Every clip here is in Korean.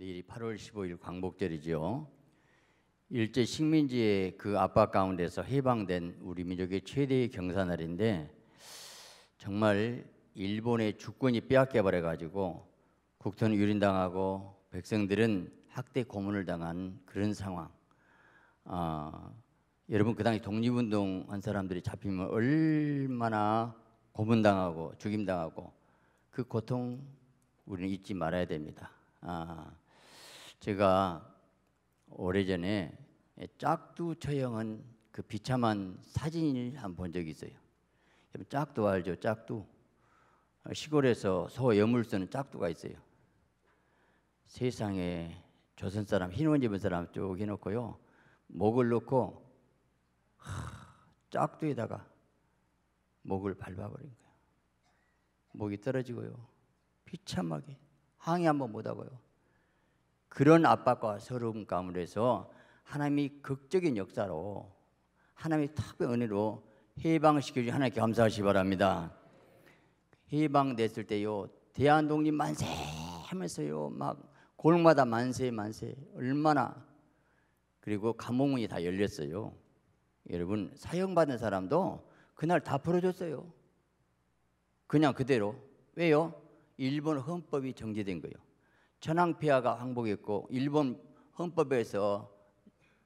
내일이 8월 15일 광복절이지요. 일제 식민지의 그 압박 가운데서 해방된 우리 민족의 최대의 경사날인데 정말 일본의 주권이 빼앗겨 버려 가지고 국토는 유린당하고 백성들은 학대 고문을 당한 그런 상황. 아, 여러분 그 당시 독립운동 한 사람들이 잡히면 얼마나 고문당하고 죽임당하고 그 고통 우리는 잊지 말아야 됩니다. 아, 제가 오래전에 짝두 처형은그 비참한 사진을 한본 적이 있어요. 짝두 알죠? 짝두. 시골에서 소 염을 쓰는 짝두가 있어요. 세상에 조선 사람 흰옷 입은 사람 쭉 해놓고요. 목을 놓고 짝두에다가 목을 밟아버린 거예요. 목이 떨어지고요. 비참하게 항해 한번 못하고요. 그런 압박과 서러움 가운데서 하나님이 극적인 역사로 하나님의 탁의 은혜로 해방시켜주 하나님께 감사하시기 바랍니다. 해방됐을 때요 대한독립 만세 하면서요 막 골마다 만세 만세 얼마나 그리고 감옥문이 다 열렸어요. 여러분 사형받은 사람도 그날 다 풀어줬어요. 그냥 그대로 왜요? 일본 헌법이 정제된 거예요. 천황폐하가 항복했고 일본 헌법에서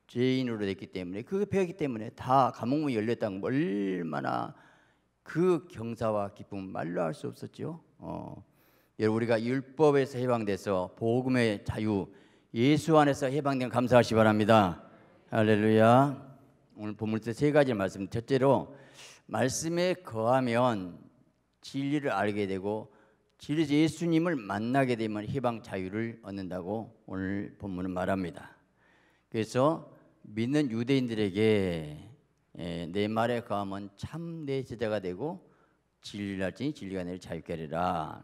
죄인으로 됐기 때문에 그게 폐하기 때문에 다 감옥문 열렸다는 거 얼마나 그 경사와 기쁨 말로 할 수 없었죠. 어. 우리가 율법에서 해방돼서 복음의 자유 예수 안에서 해방된 감사하시 바랍니다. 할렐루야. 오늘 보물 때세 가지 말씀. 첫째로 말씀에 거하면 진리를 알게 되고 실제 예수님을 만나게 되면 해방 자유를 얻는다고 오늘 본문은 말합니다. 그래서 믿는 유대인들에게 예, 내 말에 거하면 참 내 제자가 되고 진리를 지 진리가 너를 자유케 하리라.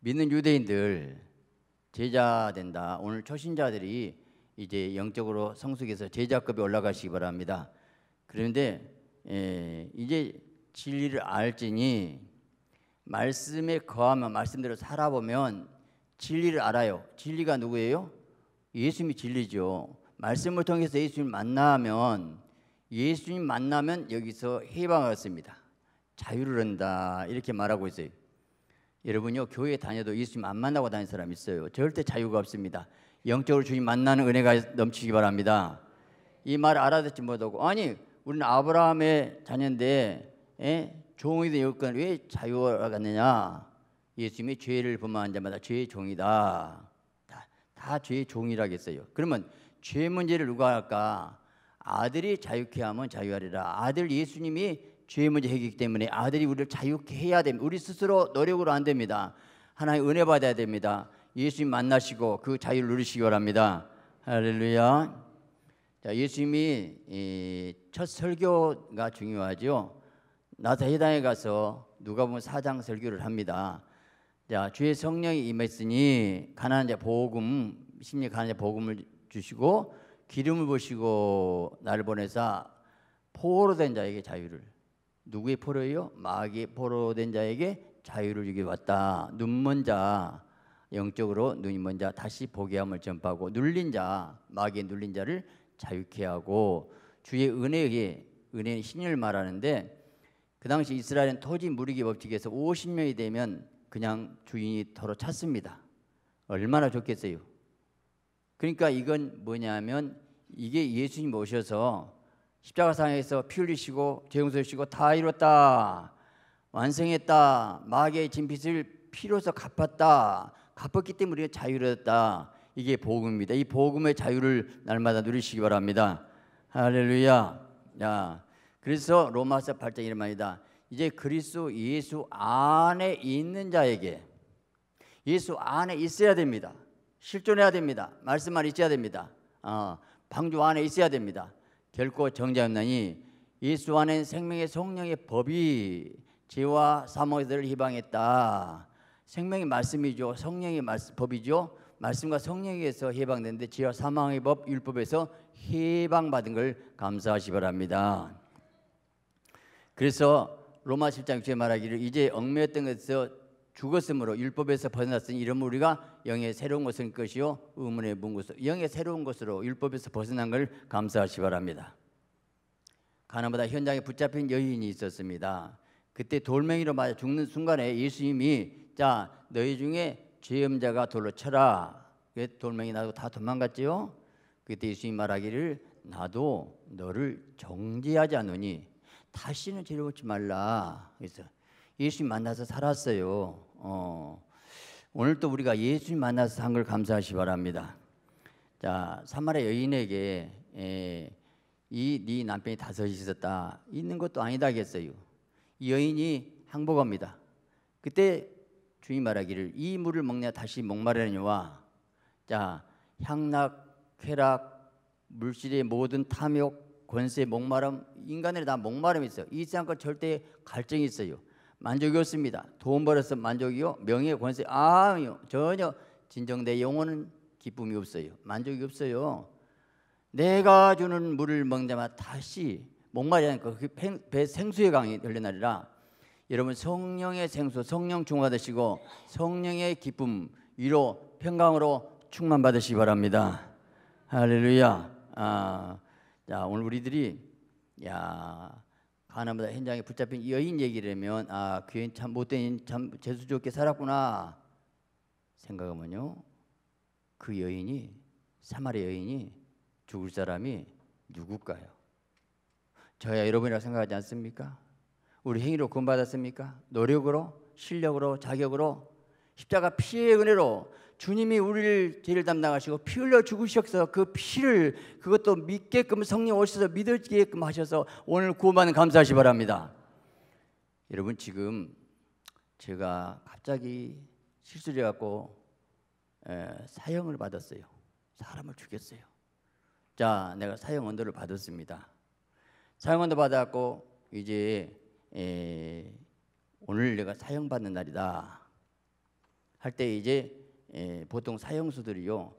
믿는 유대인들 제자 된다. 오늘 초신자들이 이제 영적으로 성숙해서 제자급에 올라가시기 바랍니다. 그런데 예, 이제 진리를 알지니 말씀에 거하면 말씀대로 살아보면 진리를 알아요. 진리가 누구예요? 예수님이 진리죠. 말씀을 통해서 예수님 만나면 예수님 만나면 여기서 해방을 얻습니다. 자유를 얻는다 이렇게 말하고 있어요. 여러분요 교회 다녀도 예수님 안 만나고 다니는 사람 있어요. 절대 자유가 없습니다. 영적으로 주님 만나는 은혜가 넘치기 바랍니다. 이 말 알아듣지 못하고 아니 우리는 아브라함의 자녀인데 에? 예? 종이 된여건까왜 자유가 갔느냐? 예수님이 죄를 범한 자마다 죄의 종이다. 다, 다 죄의 종이라겠어요. 그러면 죄 문제를 누가 할까? 아들이 자유케 하면 자유하리라. 아들 예수님이 죄 문제 해결기 때문에 아들이 우리를 자유케 해야 됩니다. 우리 스스로 노력으로 안 됩니다. 하나님 은혜 받아야 됩니다. 예수님 만나시고 그 자유를 누리시기 바랍니다. 할렐루야. 자, 예수님이 첫 설교가 중요하죠. 나사 회당에 가서 누가 보면 사장 설교를 합니다. 자, 주의 성령이 임했으니 가난한 자 복음 심리 가난한 자 복음을 주시고 기름을 보시고 나를 보내사 포로 된 자에게 자유를 누구의 포로예요? 마귀의 포로 된 자에게 자유를 주기 왔다. 눈먼 자 영적으로 눈이 먼 자 다시 보게 함을 전파하고 눌린 자 마귀의 눌린 자를 자유케 하고 주의 은혜에 은혜는 신을 말하는데 그 당시 이스라엘은 토지 무리기 법칙에서 50명이 되면 그냥 주인이 더로찼습니다 얼마나 좋겠어요. 그러니까 이건 뭐냐면 이게 예수님 오셔서 십자가상에서 피 흘리시고 재용서시고 다 이뤘다. 완성했다. 마귀의 진빛을 피로서 갚았다. 갚았기 때문에 우리가 자유로웠다. 이게 복음입니다. 이 복음의 자유를 날마다 누리시기 바랍니다. 할렐루야. 야. 그래서 로마서 8장 이런 말이다. 이제 그리스도 예수 안에 있는 자에게 예수 안에 있어야 됩니다. 실존해야 됩니다. 말씀만 있어야 됩니다. 어, 방주 안에 있어야 됩니다. 결코 정자 없나니 예수 안에 생명의 성령의 법이 죄와 사모들을 해방했다. 생명의 말씀이죠. 성령의 말씀, 법이죠. 말씀과 성령에서 해방된데 죄와 사망의 법 율법에서 해방받은 걸 감사하시 바랍니다. 그래서 로마 10장 6절에 말하기를 이제 얽매였던 것에서 죽었으므로 율법에서 벗어났으니 이런면 우리가 영의 새로운 것은 것이요 의문의 문구서 영의 새로운 것으로 율법에서 벗어난 걸 감사하시 바랍니다. 가나보다 현장에 붙잡힌 여인이 있었습니다. 그때 돌멩이로 맞아 죽는 순간에 예수님이 자 너희 중에 죄음자가 돌로 쳐라. 그 돌멩이 나도다 도망갔지요. 그때 예수님 말하기를 나도 너를 정죄하지 않으니 다시는 죄를 얻지 말라. 그래서 예수님 만나서 살았어요. 어, 오늘 또 우리가 예수님 만나서 산걸 감사하시 바랍니다. 자, 사마리 여인에게 예, 이네 남편이 다섯이 있었다. 있는 것도 아니다겠어요. 이 여인이 항복합니다. 그때 주인 말하기를 이 물을 먹냐 다시 목마르니와 자 향락 쾌락 물질의 모든 탐욕 권세 목마름 인간에 다 목마름이 있어요. 잊지 않고 절대 갈증이 있어요. 만족이 없습니다. 돈 벌어서 만족이요. 명예 권세 아유 전혀 진정 내 영혼은 기쁨이 없어요. 만족이 없어요. 내가 주는 물을 먹자마 다시 목마르지 않고 그 배 생수의 강이 열려나리라. 여러분 성령의 생수, 성령 충만하시고 성령의 기쁨, 위로, 평강으로 충만받으시기 바랍니다. 할렐루야. 아, 자 오늘 우리들이 야가나보다 현장에 붙잡힌 여인 얘기를하면아그여인참 못된 참 재수 좋게 살았구나 생각하면요 그 여인이 사마리 여인이 죽을 사람이 누굴까요? 저야 여러분이라고 생각하지 않습니까? 우리 행위로 구원받았습니까? 노력으로 실력으로 자격으로 십자가 피의 은혜로 주님이 우리를 죄를 담당하시고 피 흘려 죽으셔서 그 피를 그것도 믿게끔 성령 오셔서 믿어지게끔 하셔서 오늘 구원받는 감사하시 바랍니다. 여러분 지금 제가 갑자기 실수를 해갖고 사형을 받았어요. 사람을 죽였어요. 자, 내가 사형 언도를 받았습니다. 사형 언도 받았고 이제 에, 오늘 내가 사형 받는 날이다. 할 때 이제 예, 보통 사형수들이요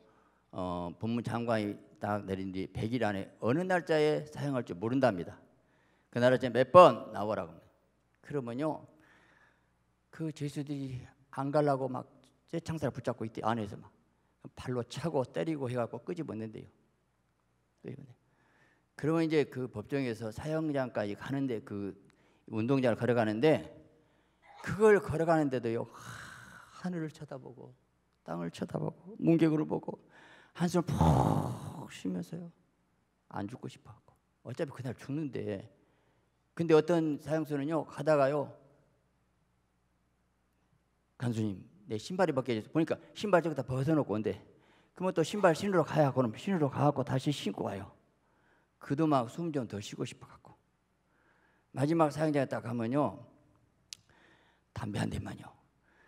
어, 법무 장관이 딱 내린 뒤 100일 안에 어느 날짜에 사형할 줄 모른답니다. 그 날짜에 몇 번 나오라고 그러면요 그 죄수들이 안 갈라고 막쇠창살 붙잡고 있대 안에서 막 발로 차고 때리고 해갖고 끄집었는데요. 그러면 이제 그 법정에서 사형장까지 가는데 그 운동장을 걸어가는데 그걸 걸어가는데도요 하늘을 쳐다보고 땅을 쳐다보고 문객으로 보고 한숨 푹 쉬면서요. 안 죽고 싶어 하고. 어차피 그날 죽는데. 근데 어떤 사형수는요. 가다가요. 간수님 내 신발이 벗겨져서 보니까 신발 저기다 벗어놓고 온대. 그러면 또 신발 신으러 가야 그럼 신으러 가갖고 다시 신고 와요. 그도 막 숨 좀 더 쉬고 싶어 갖고 마지막 사형장에 딱 가면요 담배 한 대만요.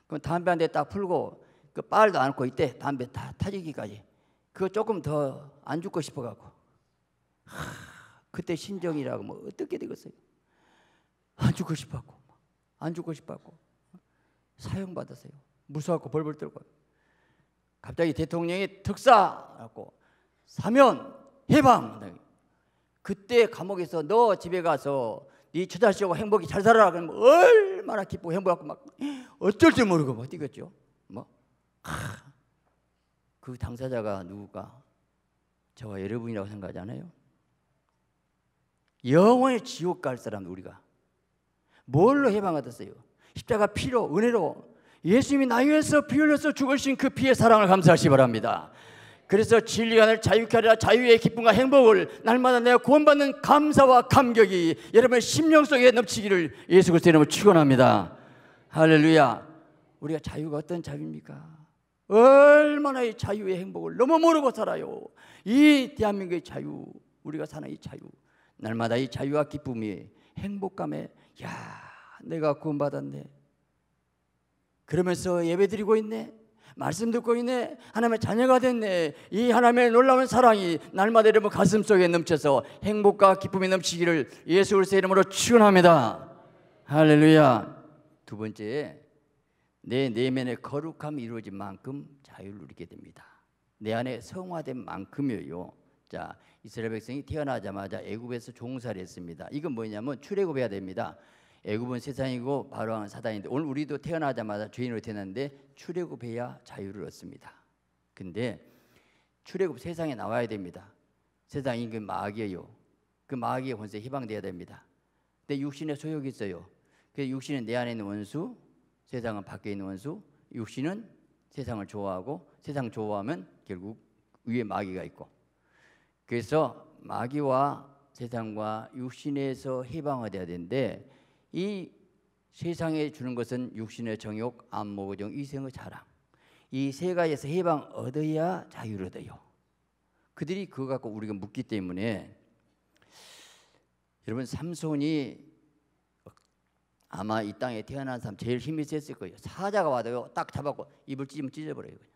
그럼 담배 한 대 딱 풀고 그 빨도 안고 이때 담배 다 타지기까지 그거 조금 더 안 죽고 싶어갖고 그때 신정이라고 뭐 어떻게 되겠어요? 안 죽고 싶었고 안 죽고 싶었고 사형 받았어요. 무서워갖고 벌벌 떨고 갑자기 대통령이 특사하고 사면 해방. 그때 감옥에서 너 집에 가서 네 처자식하고 행복히 잘 살아라 그러면 얼마나 기쁘고 행복하고 막 어쩔 줄 모르고 막 뭐 뛰겠죠. 뭐그 당사자가 누구가 저와 여러분이라고 생각하지 않아요? 영원히 지옥 갈 사람 우리가 뭘로 해방받았어요? 십자가 피로 은혜로 예수님이 나 위해서 피 흘려서 죽으신 그 피의 사랑을 감사하시 바랍니다. 그래서 진리가 날 자유케 하리라 자유의 기쁨과 행복을 날마다 내가 구원받는 감사와 감격이 여러분의 심령 속에 넘치기를 예수 그리스도 이름으로 축원합니다. 할렐루야. 우리가 자유가 어떤 자유입니까? 얼마나 이 자유의 행복을 너무 모르고 살아요. 이 대한민국의 자유, 우리가 사는 이 자유, 날마다 이 자유와 기쁨이 행복감에 야 내가 구원받았네. 그러면서 예배드리고 있네. 말씀 듣고 있네. 하나님의 자녀가 됐네. 이 하나님의 놀라운 사랑이 날마다 여러분 가슴 속에 넘쳐서 행복과 기쁨이 넘치기를 예수 그리스도의 이름으로 축원합니다. 할렐루야. 두 번째 내 내면의 거룩함이 이루어진 만큼 자유를 누리게 됩니다. 내 안에 성화된 만큼이요. 자, 이스라엘 백성이 태어나자마자 애굽에서 종살이 했습니다. 이건 뭐냐면 출애굽해야 됩니다. 애굽은 세상이고 바로왕은 사단인데 오늘 우리도 태어나자마자 죄인으로 태어났는데 출애굽해야 자유를 얻습니다. 근데 출애굽 세상에 나와야 됩니다. 세상 인근 마귀예요. 그 마귀의 권세 해방돼야 됩니다. 근 육신의 소욕이 있어요. 그 육신은 내 안에 있는 원수, 세상은 밖에 있는 원수, 육신은 세상을 좋아하고 세상 좋아하면 결국 위에 마귀가 있고. 그래서 마귀와 세상과 육신에서 해방이 돼야 되는데 이 세상에 주는 것은 육신의 정욕, 안목의 정, 이생의 자랑. 이세 가지에서 해방 얻어야 자유를 얻어요. 그들이 그거 갖고 우리가 묻기 때문에 여러분 삼손이 아마 이 땅에 태어난 사람 제일 힘이 셌을 거예요. 사자가 와도 요딱 잡았고 입을 찢으면 찢어버려요. 그냥.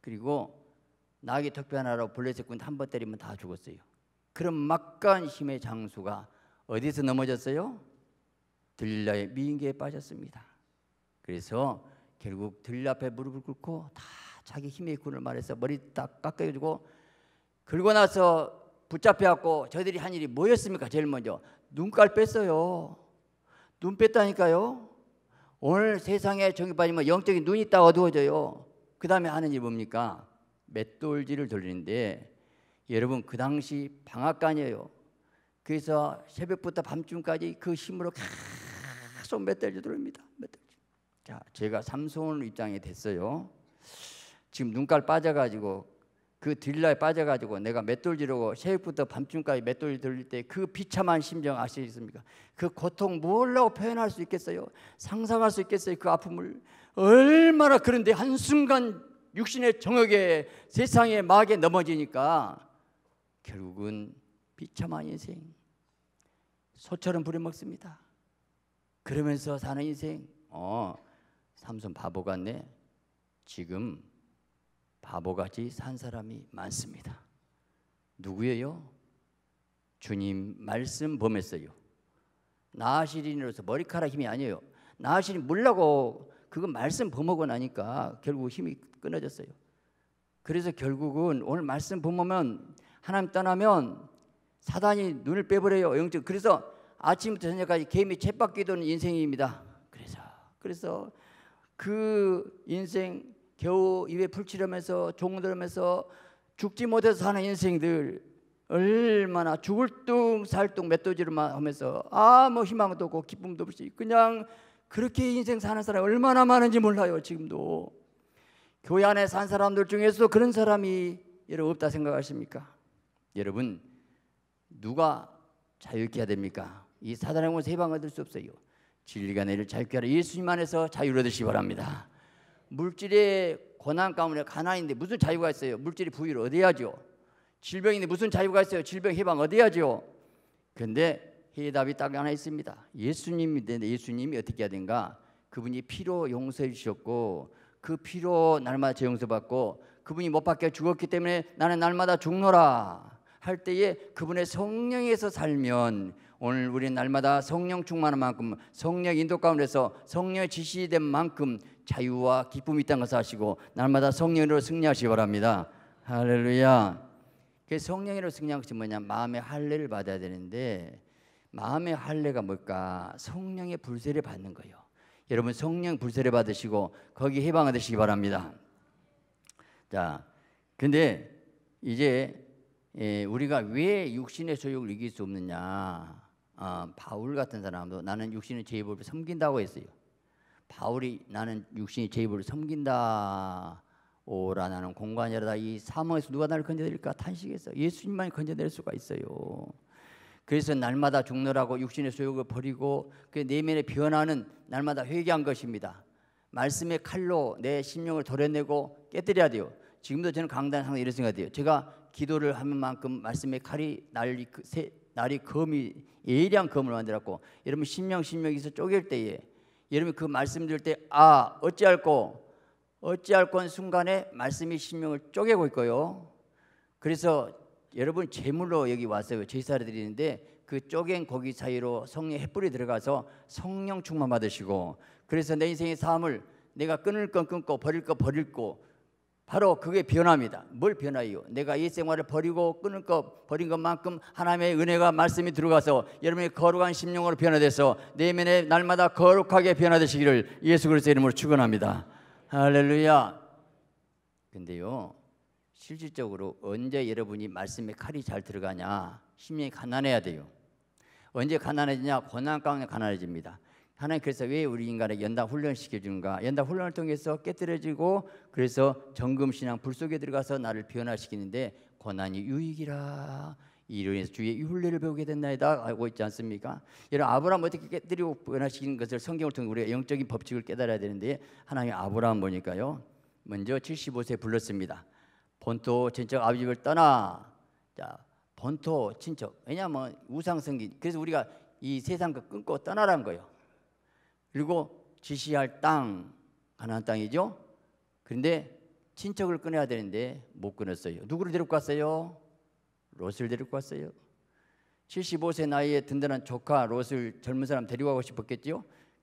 그리고 낙이 턱뼈 하나로 블레셋 군한번 때리면 다 죽었어요. 그런 막간 힘의 장수가 어디서 넘어졌어요? 들릴라의 미인계에 빠졌습니다. 그래서 결국 들릴 앞에 무릎을 꿇고 다 자기 힘의 군을 말해서 머리 딱 깎아주고 그리고 나서 붙잡혀갖고 저들이 한 일이 뭐였습니까? 제일 먼저 눈깔 뺐어요. 눈 뺐다니까요. 오늘 세상에 정이 빠지면 영적인 눈이 딱 어두워져요. 그 다음에 하는 일이 뭡니까? 맷돌질을 돌리는데 여러분 그 당시 방앗간이에요 그래서 새벽부터 밤중까지 그 힘으로 계속 맷돌질 돌립니다. 맷돌질. 자, 제가 삼손 입장에 됐어요. 지금 눈깔 빠져가지고 그 딜라에 빠져가지고 내가 맷돌지르고 새벽부터 밤중까지 맷돌 들릴 때 그 비참한 심정 아시겠습니까? 그 고통 뭘라고 표현할 수 있겠어요? 상상할 수 있겠어요? 그 아픔을 얼마나 그런데 한순간 육신의 정욕에 세상의 막에 넘어지니까 결국은 비참한 인생 소처럼 부려먹습니다. 그러면서 사는 인생 어 삼손 바보 같네. 지금 바보같이 산 사람이 많습니다. 누구예요? 주님 말씀 범했어요. 나시린으로서 머리카락 힘이 아니에요. 나시린 물라고 그건 말씀 범하고 나니까 결국 힘이 끊어졌어요. 그래서 결국은 오늘 말씀 범하면 하나님 떠나면 사단이 눈을 빼버려요. 영적. 그래서 아침부터 저녁까지 개미 챗바퀴 도는 인생입니다. 그래서 그래서 그 인생 겨우 입에 풀칠하면서 종들으면서 죽지 못해서 사는 인생들 얼마나 죽을 둥 살둥 맷도지로만 하면서 아 뭐 희망도 없고 기쁨도 없이 그냥 그렇게 인생 사는 사람 얼마나 많은지 몰라요 지금도 교회 안에 산 사람들 중에서도 그런 사람이 여러분 없다 생각하십니까? 여러분 누가 자유케 해야 됩니까? 이 사단의 공세 해을 얻을 수 없어요 진리가 내를 자유케 하라 예수님 안에서 자유를 얻으시기 바랍니다 물질의 고난 가운데 가난인데 무슨 자유가 있어요? 물질의 부위를 얻어야죠. 질병인데 무슨 자유가 있어요? 질병 해방 얻어야죠. 근데 해답이 딱 하나 있습니다. 예수님인데 예수님이 어떻게 해야 되는가? 그분이 피로 용서해 주셨고 그 피로 날마다 제 용서받고 그분이 못 박혀 죽었기 때문에 나는 날마다 죽노라 할 때에 그분의 성령에서 살면 오늘 우리 날마다 성령 충만한 만큼 성령 인도 가운데서 성령 의 지시된 만큼 자유와 기쁨이 있다는 것을 아시고 날마다 성령으로 승리하시기 바랍니다. 할렐루야. 그 성령으로 승리한 것이 뭐냐? 마음의 할례를 받아야 되는데 마음의 할례가 뭘까? 성령의 불세를 받는 거예요. 여러분 성령 불세를 받으시고 거기 해방되시기 바랍니다. 자, 근데 이제 예, 우리가 왜 육신의 소욕을 이길 수 없느냐? 아, 바울 같은 사람도 나는 육신의 죄의 법을 섬긴다고 했어요. 바울이 나는 육신의 제입을 섬긴다. 오라 나는 공간이라다. 이 사망에서 누가 나를 건져낼까 탄식해서 예수님만이 건져낼 수가 있어요. 그래서 날마다 죽느라고 육신의 소욕을 버리고 그 내면의 변화는 날마다 회개한 것입니다. 말씀의 칼로 내 심령을 도려내고 깨뜨려야 돼요. 지금도 저는 강단 항상 이런 생각이 돼요. 제가 기도를 하는 만큼 말씀의 칼이 날이 그 날이 검이 예리한 검을 만들었고 여러분 심령 심령에서 쪼갤 때에 여러분 그 말씀 들을 때아 어찌할꼬 어찌할꼬 순간에 말씀이 신명을 쪼개고 있고요. 그래서 여러분 제물로 여기 왔어요. 제사를 드리는데 그 쪼갠 고기 사이로 성령 햇불이 들어가서 성령 충만 받으시고 그래서 내 인생의 삶을 내가 끊을 건 끊고 버릴 거 버릴 거 바로 그게 변화입니다. 뭘 변화요? 내가 이 생활을 버리고 끊은 것, 버린 것만큼 하나님의 은혜가 말씀이 들어가서 여러분의 거룩한 심령으로 변화돼서 내면에 날마다 거룩하게 변화되시기를 예수 그리스도 이름으로 축원합니다. 할렐루야. 근데요. 실질적으로 언제 여러분이 말씀에 칼이 잘 들어가냐? 심령이 가난해야 돼요. 언제 가난해지냐? 고난 가운데 가난해집니다. 하나님 그래서 왜 우리 인간을 연다 훈련시켜 을 주는가? 연다 훈련을 통해서 깨뜨려지고 그래서 정금 신앙 불 속에 들어가서 나를 변화시키는데 고난이 유익이라 이로 인해서 주의 윤리를 배우게 된나이다 알고 있지 않습니까? 이런 아브라함 어떻게 깨뜨리고 변화시키는 것을 성경을 통해 우리가 영적인 법칙을 깨달아야 되는데 하나님 아브라함 보니까요 먼저 75세 불렀습니다. 본토 친척 아버지를 떠나 자 본토 친척 왜냐하면 우상 성기 그래서 우리가 이세상 끊고 떠나란 거예요. 그리고 지시할 땅가난안 땅이죠. 그런데 친척을 꺼내야 되는데 못 끊었어요. 누구를 데리고 갔어요? 롯을 데리고 갔어요. 75세 나이에 든든한 조카 롯을 젊은 사람 데리고 가고 싶었겠지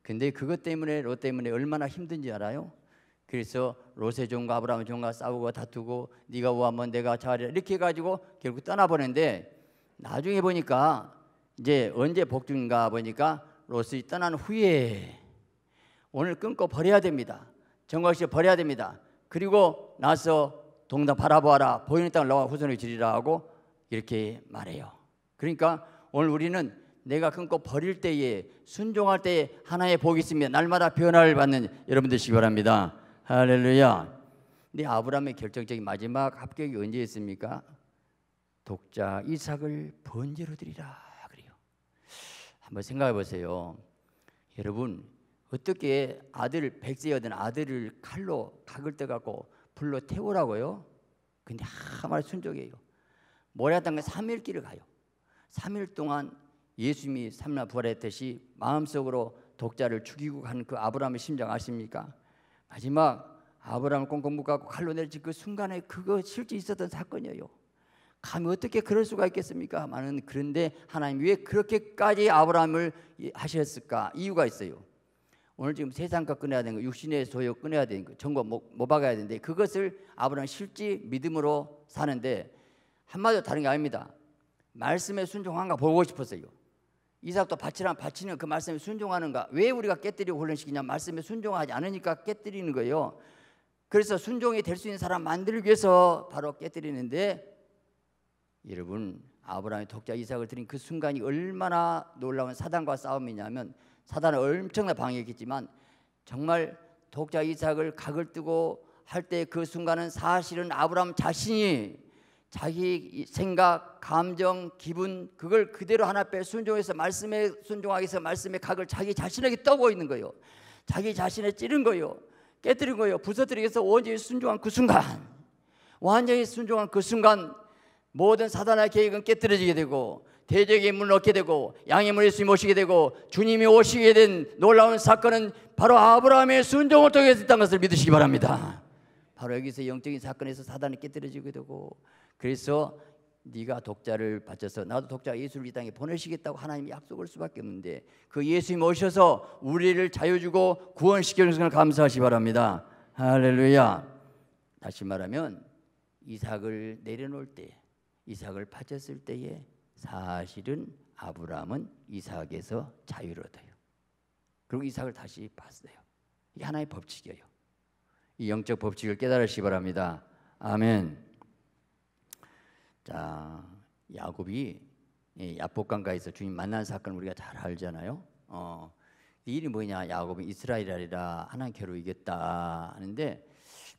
근데 그것 때문에 롯 때문에 얼마나 힘든지 알아요? 그래서 롯의 종과 아브라함의 종과 싸우고 다투고 네가 오하면 내가 잘해 이렇게 해가지고 결국 떠나보는데 나중에 보니까 이제 언제 복중인가 보니까 롯이 떠난 후에 오늘 끊고 버려야 됩니다. 정각시 버려야 됩니다. 그리고 나서 동다 바라보아라 보이는 땅을 너와 후손을 지리라 하고 이렇게 말해요. 그러니까 오늘 우리는 내가 끊고 버릴 때에 순종할 때에 하나의 복이 있습니 날마다 변화를 받는 여러분 되시기 바랍니다. 할렐루야. 근데 아브라함의 결정적인 마지막 합격이 언제였습니까? 독자 이삭을 번제로 드리라 그래요. 한번 생각해 보세요. 여러분 어떻게 아들 백제여든 아들을 칼로 각을 떠갖고 불로 태우라고요? 근데 아무 말 순종해요. 모래땅에 3일 길을 가요. 3일 동안 예수님이 삼나 부활했듯이 마음속으로 독자를 죽이고 간그 아브라함의 심정 아십니까? 마지막 아브라함을 꽁꽁 묶어갖고 칼로 내리그 순간에 그거 실제 있었던 사건이에요. 감히 어떻게 그럴 수가 있겠습니까? 많은 그런데 하나님 왜 그렇게까지 아브라함을 하셨을까? 이유가 있어요. 오늘 지금 세상과 끊어야 되는 거, 육신의 소유 끊어야 되는 거, 전과 못, 못 박아야 되는데 그것을 아브라함 실지 믿음으로 사는데 한마디로 다른 게 아닙니다. 말씀에 순종한가 보고 싶었어요. 이삭도 바치라 바치는 그 말씀에 순종하는가? 왜 우리가 깨뜨리고 혼란시키냐? 말씀에 순종하지 않으니까 깨뜨리는 거예요. 그래서 순종이 될 수 있는 사람 만들기 위해서 바로 깨뜨리는데 여러분 아브라함의 독자 이삭을 드린 그 순간이 얼마나 놀라운 사단과 싸움이냐면 사단은 엄청난 방해했지만 정말 독자 이삭을 각을 뜨고 할 때 그 순간은 사실은 아브라함 자신이 자기 생각, 감정, 기분 그걸 그대로 하나 빼 순종해서 말씀에 순종하기 위해서 말씀의 각을 자기 자신에게 떠고 있는 거예요. 자기 자신에 찌른 거예요. 깨뜨린 거예요. 부서뜨리기 서 온전히 순종한 그 순간 완전히 순종한 그 순간 모든 사단의 계획은 깨뜨려지게 되고 대적의 문을 얻게 되고 양의 문을 예수님 오시게 되고 주님이 오시게 된 놀라운 사건은 바로 아브라함의 순종을 통해서 있다는 것을 믿으시기 바랍니다. 바로 여기서 영적인 사건에서 사단이 깨뜨려지게 되고 그래서 네가 독자를 바쳐서 나도 독자 예수를 이 땅에 보내시겠다고 하나님이 약속할 수밖에 없는데 그 예수님 오셔서 우리를 자유 주고 구원시켜 주신 걸 감사하시 바랍니다. 할렐루야. 다시 말하면 이삭을 내려놓을 때 이삭을 바쳤을 때에 사실은 아브라함은 이삭에서 자유를 얻어요. 그리고 이삭을 다시 봤어요. 이게 하나의 법칙이에요. 이 영적 법칙을 깨달으시 바랍니다. 아멘. 자, 야곱이 예, 야복강가에서 주님 만난 사건 우리가 잘 알잖아요. 어, 이 일이 뭐냐? 야곱이 이스라엘 아라 하나님께로 이겼다 하는데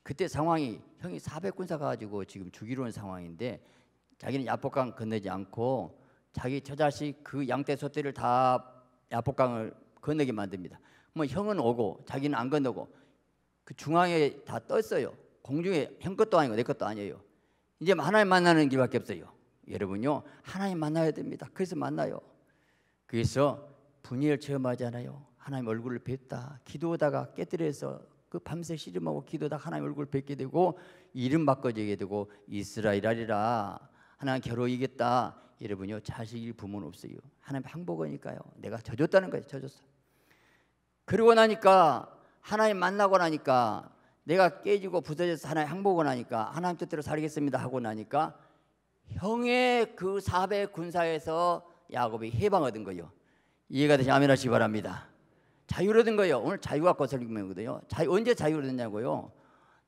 그때 상황이 형이 400군사 가지고 지금 죽이러 온 상황인데 자기는 야폭강 건너지 않고 자기 처자식 그 양떼 소떼를 다 야폭강을 건너게 만듭니다. 뭐 형은 오고 자기는 안 건너고 그 중앙에 다 떴어요. 공중에 형 것도 아니고 내 것도 아니에요. 이제 하나님 만나는 길밖에 없어요. 여러분요 하나님 만나야 됩니다. 그래서 만나요. 그래서 분열 체험하잖아요. 하나님 얼굴을 뵙다 기도하다가 깨뜨려서 그 밤새 씨름하고 기도하다 하나님 얼굴 을 뵙게 되고 이름 바꿔지게 되고 이스라엘 하리라 하나님 괴로이겠다. 여러분요 자식이 부모는 없어요. 하나님 항복하니까요. 내가 젖었다는 거예요. 젖었어. 그러고 나니까 하나님 만나고 나니까 내가 깨지고 부서져서 하나님 항복을 하니까 하나님 뜻대로 살겠습니다 하고 나니까 형의 그 사배 군사에서 야곱이 해방하던 거예요. 이해가 되시 아멘 하시기 바랍니다. 자유를 얻 거예요. 오늘 자유가 거슬리거든요. 자유 언제 자유를 얻냐고요.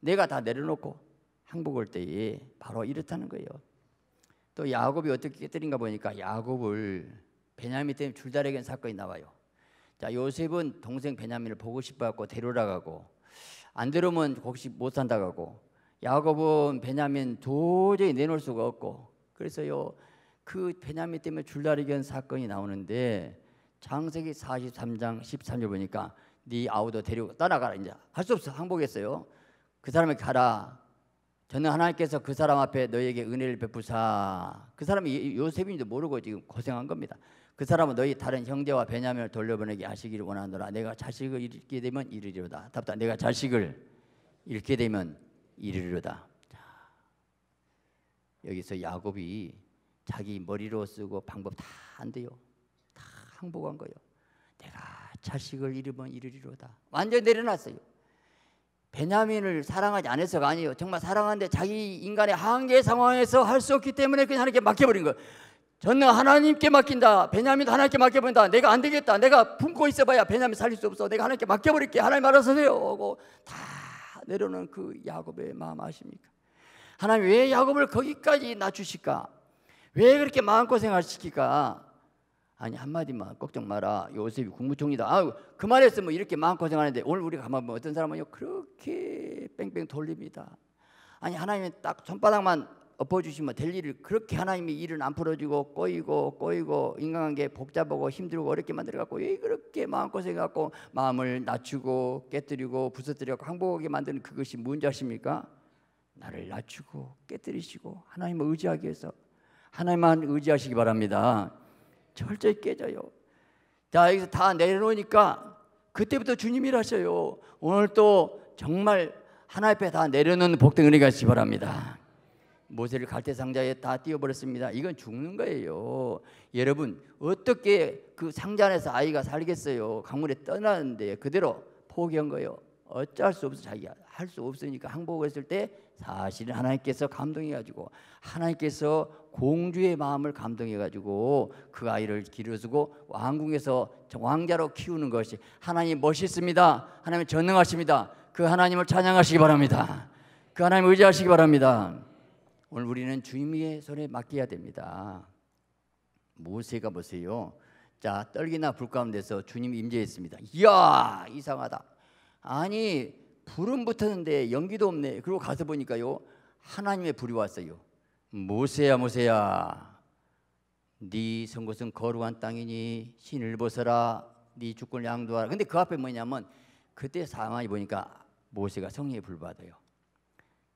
내가 다 내려놓고 항복할 때에 바로 이렇다는 거예요. 또 야곱이 어떻게 깨뜨린가 보니까 야곱을 베냐민 때문에 줄다리기 사건이 나와요. 자 요셉은 동생 베냐민을 보고 싶어갖고 데려라가고 안 데려오면 혹시 못 산다가고 야곱은 베냐민 도저히 내놓을 수가 없고 그래서요 그 베냐민 때문에 줄다리기 사건이 나오는데 장세기 43장 13절 보니까 네 아우도 데리고 따라가라 이제 할 수 없어 항복했어요. 그 사람이 가라 저는 하나님께서 그 사람 앞에 너에게 은혜를 베푸사 그 사람이 요셉인지도 모르고 지금 고생한 겁니다. 그 사람은 너희 다른 형제와 베냐민을 돌려보내게 하시기를 원하노라. 내가 자식을 잃게 되면 이르리로다. 답다. 내가 자식을 잃게 되면 이르리로다. 자, 여기서 야곱이 자기 머리로 쓰고 방법 다 안 돼요. 다 항복한 거예요. 내가 자식을 잃으면 이르리로다. 완전 내려놨어요. 베냐민을 사랑하지 않아서가 아니에요. 정말 사랑하는데 자기 인간의 한계 상황에서 할 수 없기 때문에 그냥 하나님께 맡겨버린 거예요. 저는 하나님께 맡긴다. 베냐민도 하나님께 맡겨버린다. 내가 안 되겠다. 내가 품고 있어봐야 베냐민 살릴 수 없어. 내가 하나님께 맡겨버릴게. 하나님 알아서 세요. 다 내려오는 그 야곱의 마음 아십니까? 하나님 왜 야곱을 거기까지 낮추실까? 왜 그렇게 마음고생을 시킬까? 아니 한마디만 걱정 마라 요셉이 국무총리다 아유 그 말했으면 이렇게 마음고생하는데 오늘 우리가 가면 뭐 어떤 사람은 그렇게 뺑뺑 돌립니다 아니 하나님이 딱 손바닥만 엎어주시면 될 일을 그렇게 하나님이 일은 안 풀어주고 꼬이고 꼬이고 인간관계 복잡하고 힘들고 어렵게 만들어갖고 왜 그렇게 마음고생해갖고 마음을 낮추고 깨뜨리고 부서뜨려 항복하게 만드는 그것이 문제십니까? 나를 낮추고 깨뜨리시고 하나님을 의지하기 위해서 하나님만 의지하시기 바랍니다 철저히 깨져요. 자, 여기서 다 내려놓으니까 그때부터 주님이 하셔요. 오늘 또 정말 하나 앞에 다 내려놓는 복된 은혜가 지바랍니다. 모세를 갈대 상자에 다 띄워버렸습니다. 이건 죽는 거예요. 여러분 어떻게 그 상자 안에서 아이가 살겠어요? 강물에 떠나는데 그대로 포기한 거예요. 어쩔수 없어 자기가 할수 없으니까 항복했을 때 사실은 하나님께서 감동해가지고 하나님께서 공주의 마음을 감동해가지고 그 아이를 기르시고 왕궁에서 왕자로 키우는 것이 하나님 멋있습니다 하나님 전능하십니다 그 하나님을 찬양하시기 바랍니다 그 하나님 의지하시기 바랍니다 오늘 우리는 주님의 손에 맡겨야 됩니다 모세가 보세요 자 떨기나 불 가운데서 주님 임재했습니다 이야 이상하다 아니 불은 붙었는데 연기도 없네. 그리고 가서 보니까요 하나님의 불이 왔어요. 모세야 모세야, 네 선곳은 거룩한 땅이니 신을 벗어라. 네 주권을 양도하라. 근데 그 앞에 뭐냐면 그때 상황이 보니까 모세가 성령의 불 받아요.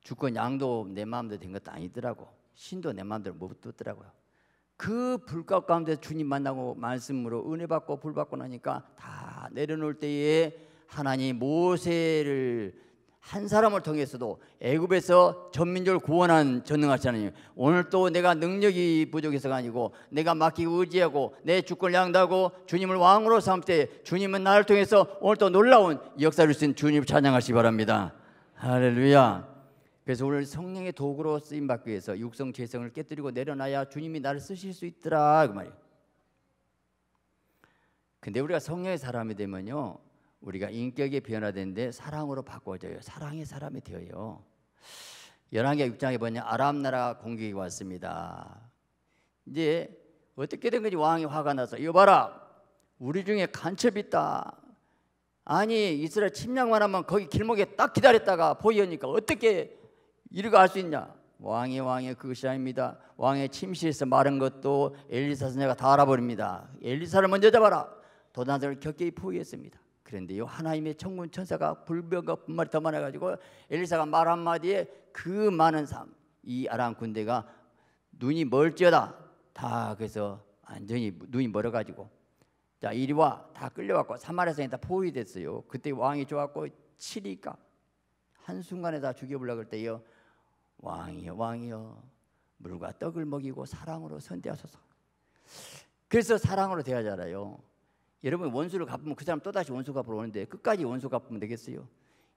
주권 양도 내 마음대로 된 것도 아니더라고. 신도 내 마음대로 못 듣더라고요. 그 불가 가운데 주님 만나고 말씀으로 은혜 받고 불 받고 나니까 다 내려놓을 때에 하나님 모세를 한 사람을 통해서도 애굽에서 전민족을 구원한 전능하신 나님 오늘 또 내가 능력이 부족해서가 아니고 내가 맡기고 의지하고 내 주권을 양다고 주님을 왕으로 삼을 때 주님은 나를 통해서 오늘 또 놀라운 역사를 쓰신 주님을 찬양하시기 바랍니다 할렐루야 그래서 오늘 성령의 도구로 쓰임 받기 위해서 육성 죄성을 깨뜨리고 내려놔야 주님이 나를 쓰실 수 있더라 그 말이에요 근데 우리가 성령의 사람이 되면요 우리가 인격이 변화된데 사랑으로 바꿔져요. 사랑의 사람이 되어요. 열왕기 6장에 보면 아람 나라 공격이 왔습니다. 이제 어떻게 된 건지 왕이 화가 나서 이거 봐라. 우리 중에 간첩이 있다. 아니 이스라엘 침략만 하면 거기 길목에 딱 기다렸다가 보이니까 어떻게 이러고 할수 있냐? 왕이 왕의 그것이 아닙니다. 왕의 침실에서 말한 것도 엘리사 선녀가 다 알아버립니다. 엘리사를 먼저 잡아라. 도난을 격히 포위했습니다. 그런데요 하나님의 천군 천사가 불병과 분말이 더 많아가지고 엘리사가 말 한마디에 그 많은 삶이 아람 군대가 눈이 멀지어다 다 그래서 완전히 눈이 멀어가지고 자 이리와 다 끌려왔고 사마리아 성에 다 포위됐어요 그때 왕이 좋았고 치리가 한순간에 다 죽여보려고 할 때요 왕이여 왕이여 물과 떡을 먹이고 사랑으로 선대하소서 그래서 사랑으로 대하잖아요 여러분 원수를 갚으면 그 사람 또다시 원수 갚으러 오는데 끝까지 원수 갚으면 되겠어요?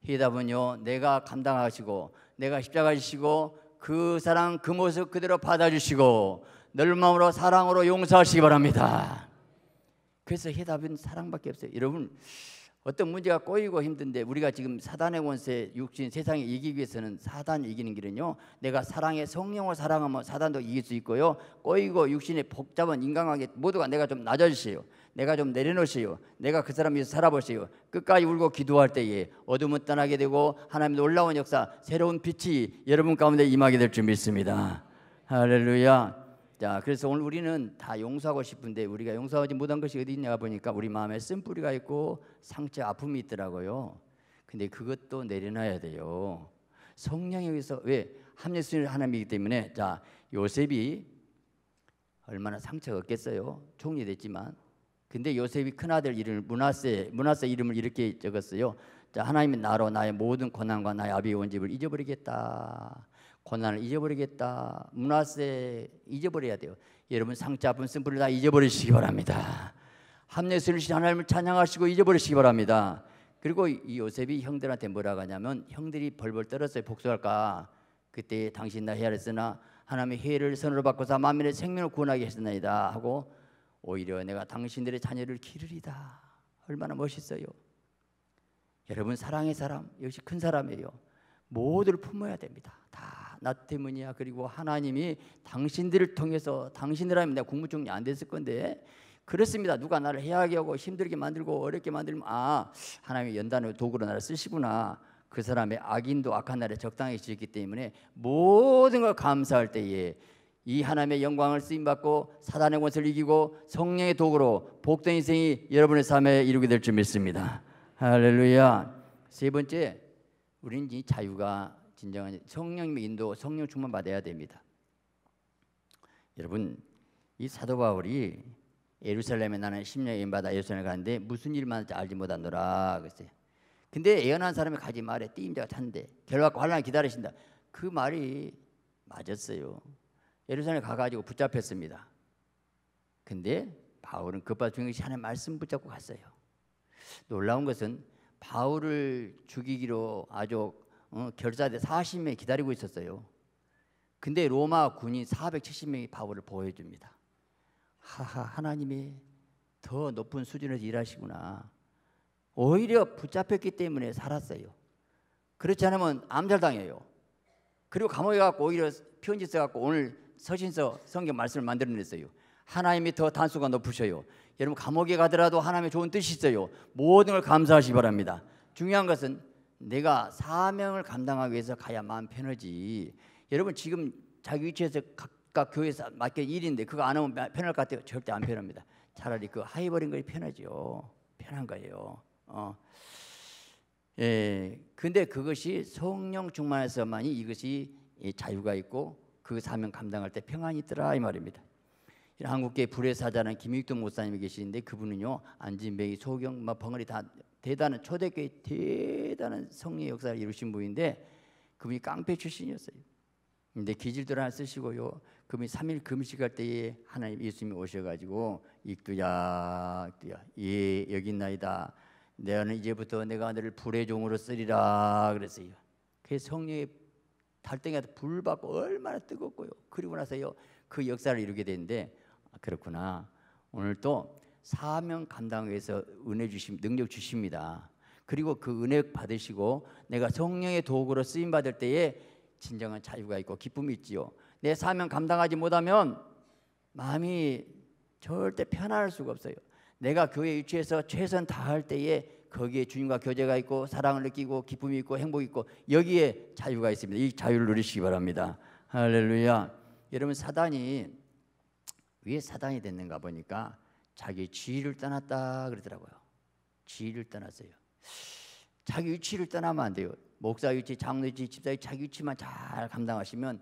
해답은요. 내가 감당하시고 내가 십자가 지시고 그 사람 그 모습 그대로 받아주시고 넓은 마음으로 사랑으로 용서하시기 바랍니다. 그래서 해답은 사랑밖에 없어요. 여러분 어떤 문제가 꼬이고 힘든데 우리가 지금 사단의 원세 육신 세상에 이기기 위해서는 사단 이기는 길은요 내가 사랑의 성령을 사랑하면 사단도 이길 수 있고요 꼬이고 육신의 복잡한 인간관계 모두가 내가 좀 낮아주세요 내가 좀 내려놓으시오. 내가 그 사람 위해서 살아보시오. 끝까지 울고 기도할 때에 어둠은 떠나게 되고 하나님의 놀라운 역사, 새로운 빛이 여러분 가운데 임하게 될 줄 믿습니다. 할렐루야. 자, 그래서 오늘 우리는 다 용서하고 싶은데 우리가 용서하지 못한 것이 어디 있냐 보니까 우리 마음에 쓴뿌리가 있고 상처 아픔이 있더라고요. 근데 그것도 내려놔야 돼요. 성령에 의해서 왜 합리순위 하나님이기 때문에 자 요셉이 얼마나 상처가 없겠어요. 총리 됐지만 근데 요셉이 큰아들 이름을 문하세 문하세 이름을 이렇게 적었어요. 자, 하나님의 나로 나의 모든 고난과 나의 아비의 원집을 잊어버리겠다. 고난을 잊어버리겠다. 문화세 잊어버려야 돼요. 여러분 상처 아픈 쓴풀을 다 잊어버리시기 바랍니다. 함내스르신 하나님을 찬양하시고 잊어버리시기 바랍니다. 그리고 이 요셉이 형들한테 뭐라고 하냐면 형들이 벌벌 떨었어요. 복수할까? 그때 당신 나 헤아렸으나 하나님의 회를 선으로 바꿔서 만민의 생명을 구원하게 했으나이다 하고 오히려 내가 당신들의 자녀를 기르리다. 얼마나 멋있어요. 여러분 사랑의 사람 역시 큰 사람이에요. 모두를 품어야 됩니다. 다 나 때문이야. 그리고 하나님이 당신들을 통해서 당신들 하면 내가 국무총리 안 됐을 건데 그렇습니다. 누가 나를 해하게 하고 힘들게 만들고 어렵게 만들면 아 하나님이 연단을 도구로 나를 쓰시구나. 그 사람의 악인도 악한 날에 적당히 지었기 때문에 모든 걸 감사할 때에 이 하나님의 영광을 쓰임받고 사단의 권세를 이기고 성령의 도구로 복된 인생이 여러분의 삶에 이루게 될 줄 믿습니다. 할렐루야. 세 번째, 우리는 이 자유가 진정한 성령님의 인도, 성령 충만 받아야 됩니다. 여러분, 이 사도 바울이 예루살렘에 나는 십년 인받아 예루살렘에 가는데 무슨 일만 알지 못하노라 그랬어요. 근데 예언한 사람이 가지 말에 띠임자가 찬데 결과 관란 기다리신다. 그 말이 맞았어요. 예루살렘 가가지고 붙잡혔습니다. 근데 바울은 급바 중인 것이 하나님 말씀 붙잡고 갔어요. 놀라운 것은 바울을 죽이기로 아주 어, 결사대 40명이 기다리고 있었어요. 근데 로마 군인 470명이 바울을 보호해줍니다. 하하 하나님이 더 높은 수준에서 일하시구나. 오히려 붙잡혔기 때문에 살았어요. 그렇지 않으면 암살당해요. 그리고 감옥에 갖고 오히려 편지 써갖고 오늘 서신서 성경 말씀을 만들어냈어요. 하나님이 더 단수가 높으셔요. 여러분 감옥에 가더라도 하나님의 좋은 뜻이 있어요. 모든 걸 감사하시 바랍니다. 중요한 것은 내가 사명을 감당하기 위해서 가야 마음 편하지. 여러분 지금 자기 위치에서 각각 교회에서 맡긴 일인데 그거 안 하면 편할 것 같아요. 절대 안 편합니다. 차라리 그 하이버린 것이 편하죠. 편한 거예요. 어. 예. 근데 그것이 성령 충만해서만이 이것이 자유가 있고 그 사명 감당할 때 평안이 있더라 이 말입니다. 한국계 불의 사자는 김익동 목사님이 계시는데 그분은요 안진뱅이 소경 막 뭐 벙어리 다 대단한 초대교회 대단한 성리 역사를 이루신 분인데 그분이 깡패 출신이었어요. 근데 기질들 하 쓰시고요. 그분이 3일 금식할 때에 하나님 예수님이 오셔가지고 익두야 익두야 예 여기 있나이다. 내가 이제부터 내가 너를 불의 종으로 쓰리라 그랬어요. 그 성령의 달덩이에서 불 받고 얼마나 뜨겁고요. 그리고 나서요 그 역사를 이루게 되는데 아, 그렇구나. 오늘 또 사명 감당해서 은혜 주심 능력 주십니다. 그리고 그 은혜 받으시고 내가 성령의 도구로 쓰임 받을 때에 진정한 자유가 있고 기쁨이 있지요. 내 사명 감당하지 못하면 마음이 절대 편안할 수가 없어요. 내가 교회 유치해서 최선 다할 때에 거기에 주님과 교제가 있고 사랑을 느끼고 기쁨이 있고 행복이 있고 여기에 자유가 있습니다. 이 자유를 누리시기 바랍니다. 할렐루야. 여러분 사단이 왜 사단이 됐는가 보니까 자기 지위를 떠났다 그러더라고요. 지위를 떠났어요. 자기 위치를 떠나면 안 돼요. 목사 위치, 장로 위치, 집사 위치, 자기 위치만 잘 감당하시면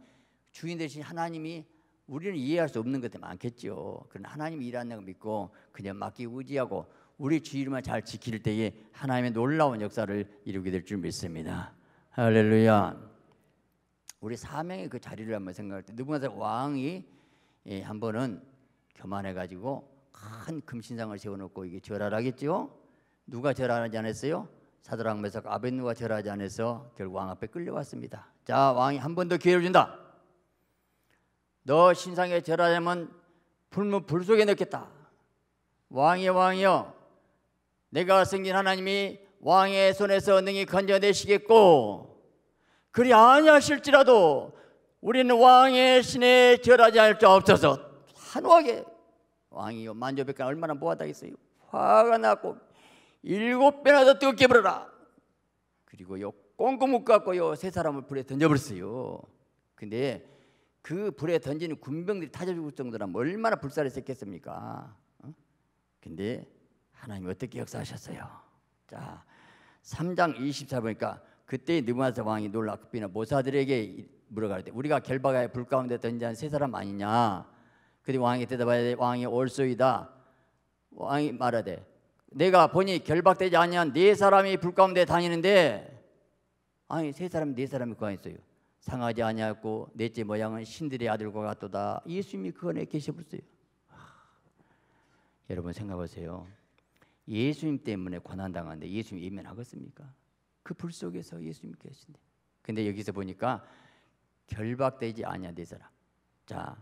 주인 대신 하나님이 우리는 이해할 수 없는 것들 많겠죠. 그러 하나님이 일하는 걸 믿고 그냥 맡기 의지하고 우리 주일만 잘 지킬 때에 하나님의 놀라운 역사를 이루게 될 줄 믿습니다. 할렐루야. 우리 사명의 그 자리를 한번 생각할 때 누구나 왕이 예, 한 번은 교만해 가지고 큰 금신상을 세워놓고 이게 절하라겠지 누가 절하지 않았어요? 사드랑 메삭 아벤누가 절하지 않아서 결국 왕 앞에 끌려왔습니다. 자 왕이 한 번 더 기회를 준다. 너 신상에 절하자면 불불 속에 넣겠다. 왕이여 왕이여 내가 생긴 하나님이 왕의 손에서 능히 건져내시겠고 그리 아니하실지라도 우리는 왕의 신에 절하지 않을 자 없어서 한호하게 왕이 만조백간 얼마나 모하다겠어요 화가 났고 일곱 배나 더 뜨겁게 불어라 그리고 요 꽁꽁 묶어고 요 세 사람을 불에 던져버렸어요 근데 그 불에 던지는 군병들이 타져 죽을 정도라면 얼마나 불살했겠습니까 어? 근데 하나님 어떻게 역사하셨어요? 자, 3장 24보니까 그때 느부갓네살 왕이 놀라 급히나 모사들에게 물어가되 우리가 결박하여 불 가운데 던진 세 사람 아니냐? 그때 네, 왕이 대답하되 왕이 올소이다. 왕이 말하되 내가 보니 결박되지 아니한 네 사람이 불 가운데 다니는데 아니 세 사람 네 사람이 그 안에 있어요. 상하지 아니하고 넷째 모양은 신들의 아들과 같도다. 예수님이 그 안에 계셔보세요. 여러분 생각하세요. 예수님 때문에 고난당하는데 예수님 예면하겠습니까? 그 불 속에서 예수님 계신데. 근데 여기서 보니까 결박되지 아니야 내 네 사람. 자,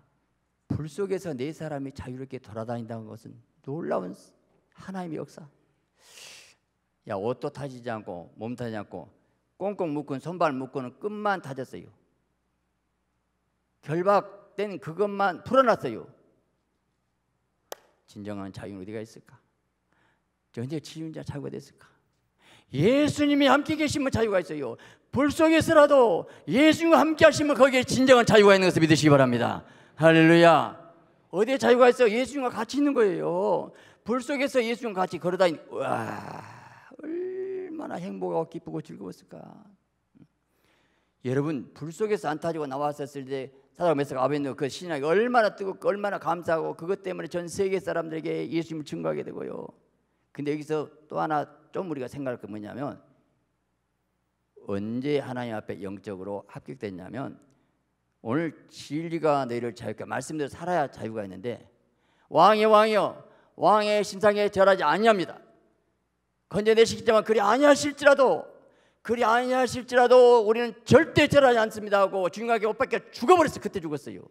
불 속에서 네 사람이 자유롭게 돌아다닌다는 것은 놀라운 하나님의 역사. 야 옷도 타지지 않고 몸 타지 않고 꽁꽁 묶은 손발 묶고 끝만 타졌어요. 결박된 그것만 풀어놨어요. 진정한 자유는 어디가 있을까? 언제 지은자 자유가 됐을까? 예수님이 함께 계시면 자유가 있어요. 불 속에서라도 예수님과 함께 하시면 거기에 진정한 자유가 있는 것을 믿으시기 바랍니다. 할렐루야. 어디에 자유가 있어? 예수님과 같이 있는 거예요. 불 속에서 예수님과 같이 걸어다니, 와, 얼마나 행복하고 기쁘고 즐거웠을까. 여러분, 불 속에서 안타지고 나왔었을 때 사도메스가 아벤노 그 신앙이 얼마나 뜨겁고 얼마나 감사하고 그것 때문에 전 세계 사람들에게 예수님을 증거하게 되고요. 근데 여기서 또 하나 좀 우리가 생각할 게 뭐냐면 언제 하나님 앞에 영적으로 합격됐냐면 오늘 진리가 너희를 자유케 말씀대로 살아야 자유가 있는데 왕의 왕이여 왕의 신상에 절하지 아니합니다. 건져내시기 때문에 그리 아니하실지라도 그리 아니하실지라도 우리는 절대 절하지 않습니다 하고 중요하게 옷 밖에 죽어버렸어요. 그때 죽었어요.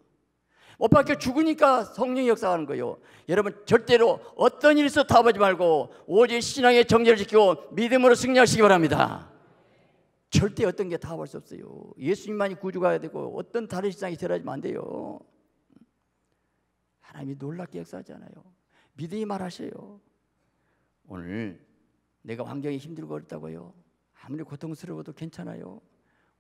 못 박혀 죽으니까 성령이 역사하는 거예요. 여러분 절대로 어떤 일에서 타보지 말고 오직 신앙의 정제를 지키고 믿음으로 승리하시기 바랍니다. 절대 어떤 게타볼수 없어요. 예수님만이 구주가 되고 어떤 다른 신앙이 되라가지면안 돼요. 하나님이 놀랍게 역사하잖아요. 믿음이 말하세요 오늘 내가 환경이 힘들고 어렵다고요. 아무리 고통스러워도 괜찮아요.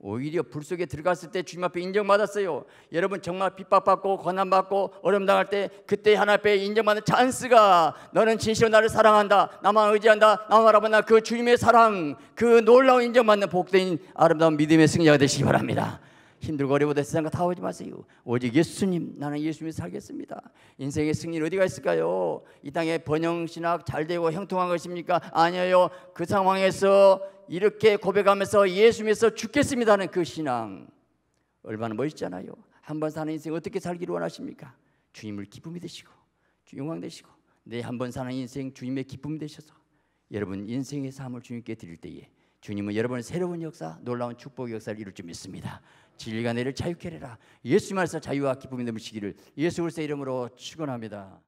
오히려 불 속에 들어갔을 때 주님 앞에 인정받았어요. 여러분 정말 핍박받고 고난받고 어려움 당할 때 그때 하나 앞에 인정받는 찬스가 너는 진실로 나를 사랑한다. 나만 의지한다. 나만 알아본다. 그 주님의 사랑 그 놀라운 인정받는 복된 아름다운 믿음의 승리가 되시기 바랍니다. 힘들고 어려워도 세상과 다 오지 마세요. 오직 예수님, 나는 예수님 살겠습니다. 인생의 승리는 어디가 있을까요? 이 땅에 번영신학 잘 되고 형통한 것입니까? 아니에요. 그 상황에서 이렇게 고백하면서 예수님에서 죽겠습니다는 그 신앙. 얼마나 멋있잖아요. 한 번 사는 인생 어떻게 살기를 원하십니까? 주님을 기쁨이 되시고, 영광 되시고, 내 한 번 사는 인생 주님의 기쁨이 되셔서 여러분 인생의 삶을 주님께 드릴 때에 주님은 여러분의 새로운 역사, 놀라운 축복 역사를 이룰 줄 믿습니다. 진리가 내를 자유케 리라 예수 말씀 자유와 기쁨이 넘치기를 예수 그리스도의 이름으로 축원합니다.